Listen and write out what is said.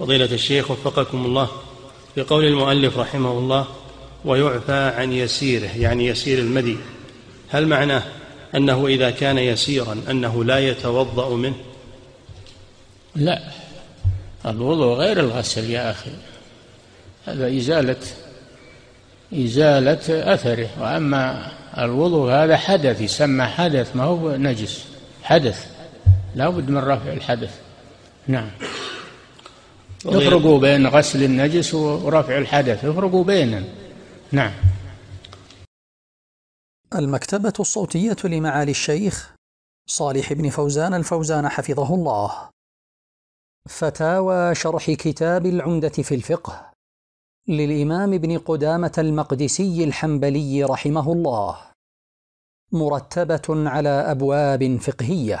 فضيلة الشيخ وفقكم الله في قول المؤلف رحمه الله ويعفى عن يسيره يعني يسير المدي هل معناه أنه إذا كان يسيرا أنه لا يتوضأ منه لا الوضوء غير الغسل يا أخي هذا إزالة إزالة أثره وأما الوضوء هذا حدث يسمى حدث ما هو نجس حدث لا بد من رفع الحدث نعم يفرقوا بين غسل النجس ورفع الحدث يفرقوا بين نعم المكتبة الصوتية لمعالي الشيخ صالح بن فوزان الفوزان حفظه الله فتاوى شرح كتاب العمدة في الفقه للإمام ابن قدامة المقدسي الحنبلي رحمه الله مرتبة على أبواب فقهية